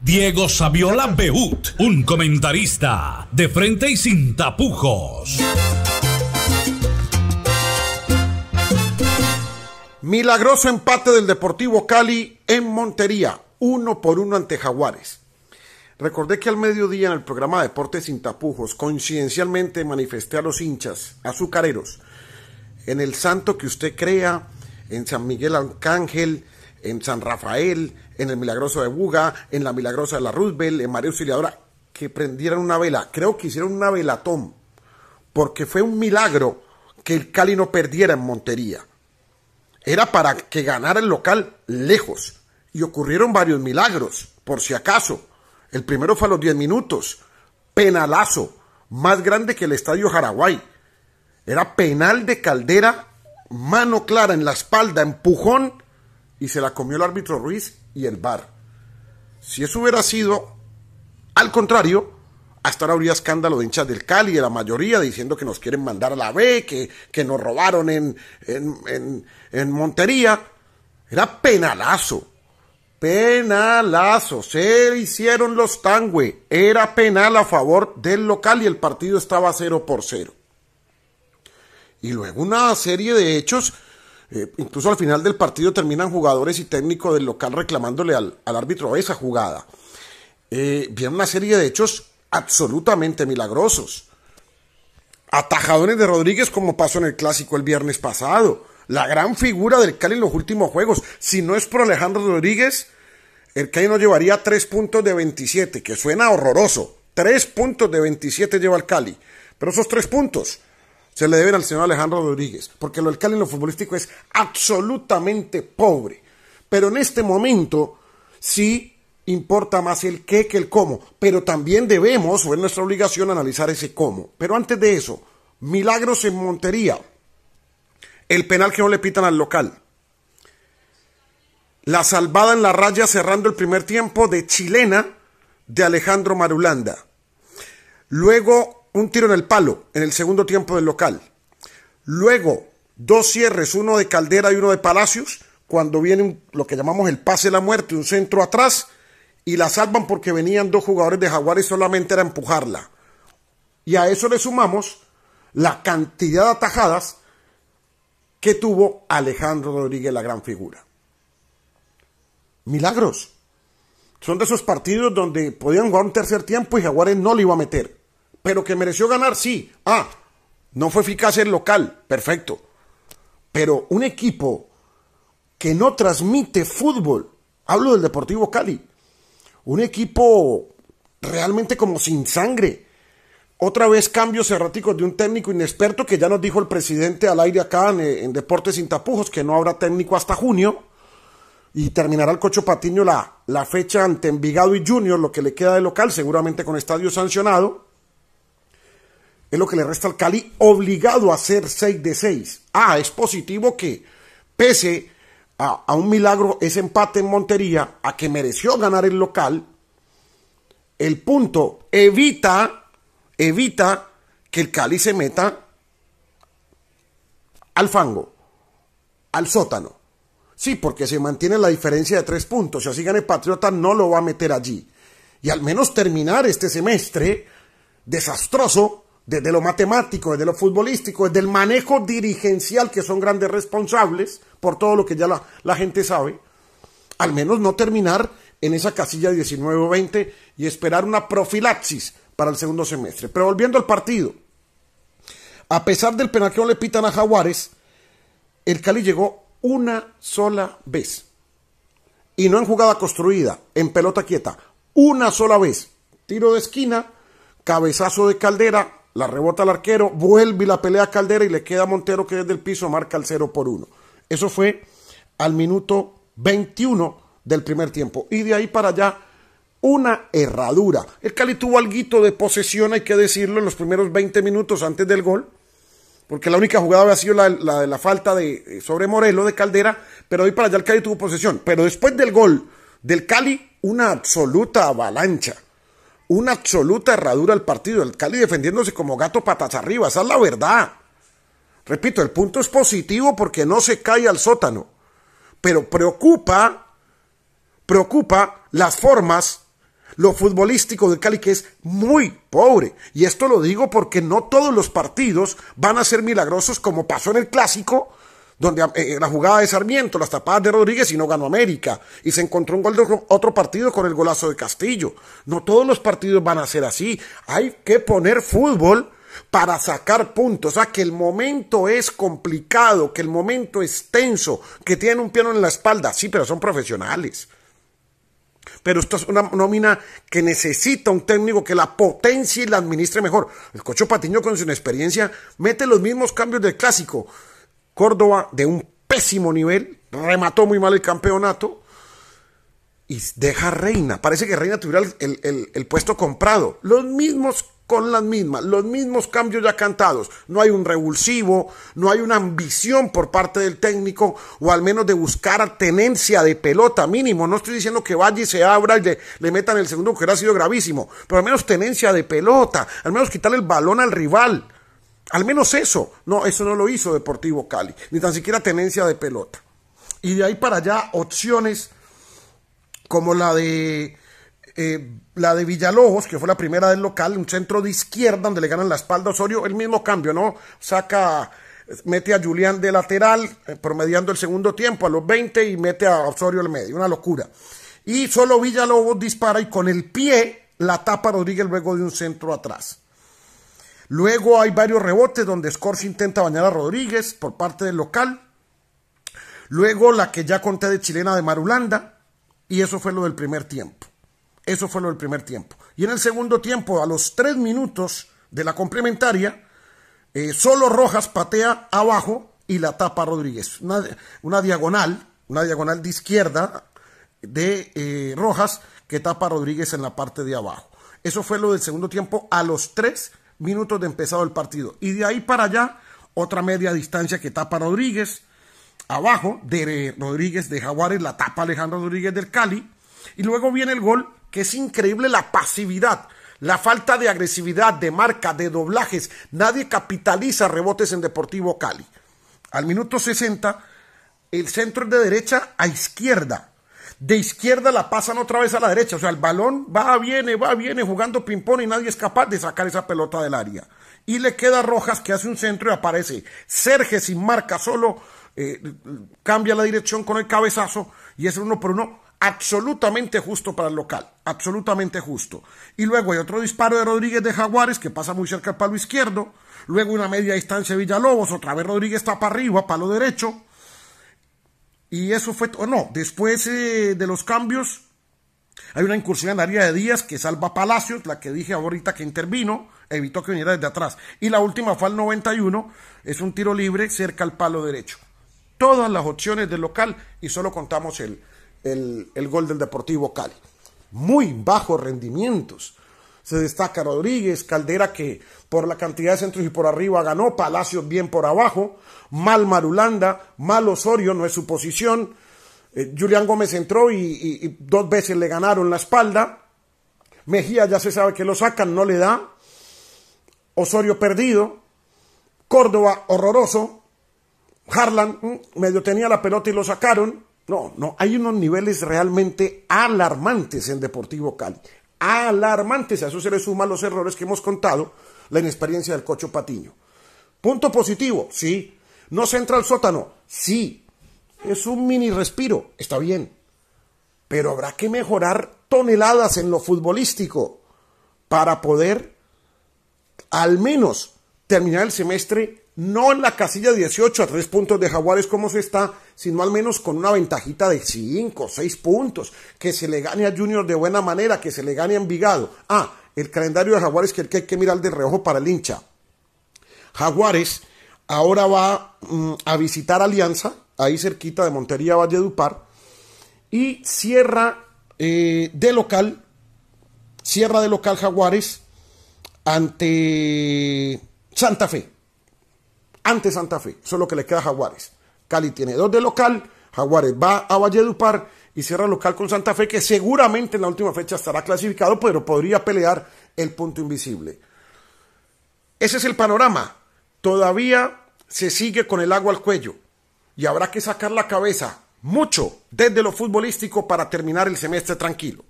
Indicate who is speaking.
Speaker 1: Diego Saviola Beut, un comentarista de frente y sin tapujos. Milagroso empate del Deportivo Cali en Montería, uno por uno ante Jaguares. Recordé que al mediodía en el programa Deportes sin tapujos, coincidencialmente manifesté a los hinchas azucareros en el santo que usted crea, en San Miguel Arcángel, en San Rafael, en el milagroso de Buga, en la milagrosa de la Roosevelt, en María Auxiliadora, que prendieran una vela. Creo que hicieron una velatón, porque fue un milagro que el Cali no perdiera en Montería. Era para que ganara el local lejos. Y ocurrieron varios milagros, por si acaso. El primero fue a los 10 minutos, penalazo, más grande que el Estadio Jaraguay. Era penal de Caldera, mano clara en la espalda, empujón y se la comió el árbitro Ruiz y el VAR. Si eso hubiera sido al contrario, hasta ahora habría escándalo de hinchas del Cali, de la mayoría, diciendo que nos quieren mandar a la B, que, que nos robaron en, en, en, en Montería. Era penalazo. Penalazo. Se hicieron los tangüe. Era penal a favor del local y el partido estaba cero por cero. Y luego una serie de hechos eh, incluso al final del partido terminan jugadores y técnico del local reclamándole al, al árbitro esa jugada. Eh, una serie de hechos absolutamente milagrosos. atajadores de Rodríguez como pasó en el clásico el viernes pasado. La gran figura del Cali en los últimos juegos. Si no es por Alejandro Rodríguez, el Cali no llevaría 3 puntos de 27, que suena horroroso. 3 puntos de 27 lleva el Cali. Pero esos 3 puntos se le deben al señor Alejandro Rodríguez, porque lo alcalde en lo futbolístico es absolutamente pobre. Pero en este momento sí importa más el qué que el cómo, pero también debemos, o es nuestra obligación, analizar ese cómo. Pero antes de eso, milagros en Montería, el penal que no le pitan al local, la salvada en la raya cerrando el primer tiempo de Chilena de Alejandro Marulanda. Luego un tiro en el palo en el segundo tiempo del local. Luego, dos cierres, uno de Caldera y uno de Palacios, cuando viene lo que llamamos el pase de la muerte, un centro atrás, y la salvan porque venían dos jugadores de Jaguares solamente era empujarla. Y a eso le sumamos la cantidad de atajadas que tuvo Alejandro Rodríguez, la gran figura. Milagros. Son de esos partidos donde podían jugar un tercer tiempo y Jaguares no le iba a meter pero que mereció ganar, sí. Ah, no fue eficaz el local, perfecto. Pero un equipo que no transmite fútbol, hablo del Deportivo Cali, un equipo realmente como sin sangre. Otra vez cambios erráticos de un técnico inexperto que ya nos dijo el presidente al aire acá eh, en, Deportes Sin Tapujos que no habrá técnico hasta junio y terminará el Cocho Patiño la, la fecha ante Envigado y Junior, lo que le queda de local, seguramente con estadio sancionado. Es lo que le resta al Cali, obligado a hacer 6 de 6. Ah, es positivo que, pese a, un milagro, ese empate en Montería, a que mereció ganar el local, el punto evita, evita que el Cali se meta al fango, al sótano. Sí, porque se mantiene la diferencia de tres puntos. Si así el Patriota, no lo va a meter allí. Y al menos terminar este semestre desastroso desde lo matemático, desde lo futbolístico, desde el manejo dirigencial, que son grandes responsables por todo lo que ya la, la gente sabe, al menos no terminar en esa casilla 19 20 y esperar una profilaxis para el segundo semestre. Pero volviendo al partido, a pesar del penaqueo que le pitan a Jaguares, el Cali llegó una sola vez. Y no en jugada construida, en pelota quieta, una sola vez. Tiro de esquina, cabezazo de Caldera, la rebota al arquero, vuelve y la pelea a Caldera y le queda a Montero que desde el piso marca el 0 por 1. Eso fue al minuto 21 del primer tiempo. Y de ahí para allá, una herradura. El Cali tuvo algo de posesión, hay que decirlo, en los primeros 20 minutos antes del gol. Porque la única jugada había sido la, de la falta de, eh, sobre Morelo de Caldera, pero de ahí para allá el Cali tuvo posesión. Pero después del gol del Cali, una absoluta avalancha una absoluta herradura al partido. El Cali defendiéndose como gato patas arriba, esa es la verdad. Repito, el punto es positivo porque no se cae al sótano, pero preocupa, preocupa las formas, lo futbolístico del Cali que es muy pobre. Y esto lo digo porque no todos los partidos van a ser milagrosos como pasó en el clásico, donde eh, eh, la jugada de Sarmiento, las tapadas de Rodríguez y no ganó América. Y se encontró un gol de otro, partido con el golazo de Castillo. No todos los partidos van a ser así. Hay que poner fútbol para sacar puntos. O sea, que el momento es complicado, que el momento es tenso, que tienen un piano en la espalda. Sí, pero son profesionales. Pero esto es una nómina que necesita un técnico que la potencie y la administre mejor. El Cocho Patiño, con su experiencia mete los mismos cambios del clásico. Córdoba de un pésimo nivel, remató muy mal el campeonato y deja a Reina. Parece que Reina tuviera el, puesto comprado. Los mismos con las mismas, los mismos cambios ya cantados. No hay un revulsivo, no hay una ambición por parte del técnico, o al menos de buscar tenencia de pelota mínimo. No estoy diciendo que vaya se abra y le, metan el segundo, que ha sido gravísimo, pero al menos tenencia de pelota, al menos quitarle el balón al rival al menos eso. No, eso no lo hizo Deportivo Cali. Ni tan siquiera tenencia de pelota. Y de ahí para allá, opciones como la de eh, la de Villalobos, que fue la primera del local, un centro de izquierda donde le ganan la espalda a Osorio, el mismo cambio, ¿no? Saca, mete a Julián de lateral, eh, promediando el segundo tiempo a los 20 y mete a Osorio al medio, una locura. Y solo Villalobos dispara y con el pie la tapa Rodríguez luego de un centro atrás. Luego hay varios rebotes donde Scorsi intenta bañar a Rodríguez por parte del local. Luego la que ya conté de chilena de Marulanda. Y eso fue lo del primer tiempo. Eso fue lo del primer tiempo. Y en el segundo tiempo, a los tres minutos de la complementaria, eh, solo Rojas patea abajo y la tapa Rodríguez. Una, diagonal, una diagonal de izquierda de eh, Rojas que tapa Rodríguez en la parte de abajo. Eso fue lo del segundo tiempo a los tres minutos de empezado el partido. Y de ahí para allá, otra media distancia que tapa Rodríguez. Abajo de Rodríguez de Jaguares la tapa Alejandro Rodríguez del Cali. Y luego viene el gol, que es increíble la pasividad, la falta de agresividad, de marca, de doblajes. Nadie capitaliza rebotes en Deportivo Cali. Al minuto 60, el centro es de derecha a izquierda de izquierda la pasan otra vez a la derecha. O sea, el balón va, viene, va, viene jugando ping-pong y nadie es capaz de sacar esa pelota del área. Y le queda Rojas que hace un centro y aparece Serge sin marca solo, eh, cambia la dirección con el cabezazo y es uno por uno absolutamente justo para el local, absolutamente justo. Y luego hay otro disparo de Rodríguez de Jaguares que pasa muy cerca al palo izquierdo, luego una media distancia Villalobos, otra vez Rodríguez está para arriba, palo derecho, y eso fue, o no, después eh, de los cambios, hay una incursión en área de Díaz que salva Palacios, la que dije ahorita que intervino, evitó que viniera desde atrás. Y la última fue al 91, es un tiro libre cerca al palo derecho. Todas las opciones del local y solo contamos el, el gol del Deportivo Cali. Muy bajos rendimientos se destaca Rodríguez, Caldera que por la cantidad de centros y por arriba ganó, Palacios bien por abajo, mal Marulanda, mal Osorio, no es su posición, Julian eh, Julián Gómez entró y, y dos veces le ganaron la espalda, Mejía ya se sabe que lo sacan, no le da, Osorio perdido, Córdoba horroroso, Harlan mm, medio tenía la pelota y lo sacaron. No, no, hay unos niveles realmente alarmantes en Deportivo Cali alarmantes. A eso se le suman los errores que hemos contado, la inexperiencia del cocho Patiño. Punto positivo, sí. No se entra al sótano, sí. Es un mini respiro, está bien. Pero habrá que mejorar toneladas en lo futbolístico para poder al menos terminar el semestre no en la casilla 18 a 3 puntos de Jaguares como se está, sino al menos con una ventajita de 5, 6 puntos, que se le gane a Junior de buena manera, que se le gane a Envigado. Ah, el calendario de Jaguares que hay que mirar de reojo para el hincha. Jaguares ahora va mm, a visitar Alianza, ahí cerquita de Montería Valledupar, y cierra eh, de local, cierra de local Jaguares ante Santa Fe ante Santa Fe. Eso es lo que le queda a Jaguares. Cali tiene dos de local. Jaguares va a Valledupar y cierra local con Santa Fe, que seguramente en la última fecha estará clasificado, pero podría pelear el punto invisible. Ese es el panorama. Todavía se sigue con el agua al cuello y habrá que sacar la cabeza mucho desde lo futbolístico para terminar el semestre tranquilo.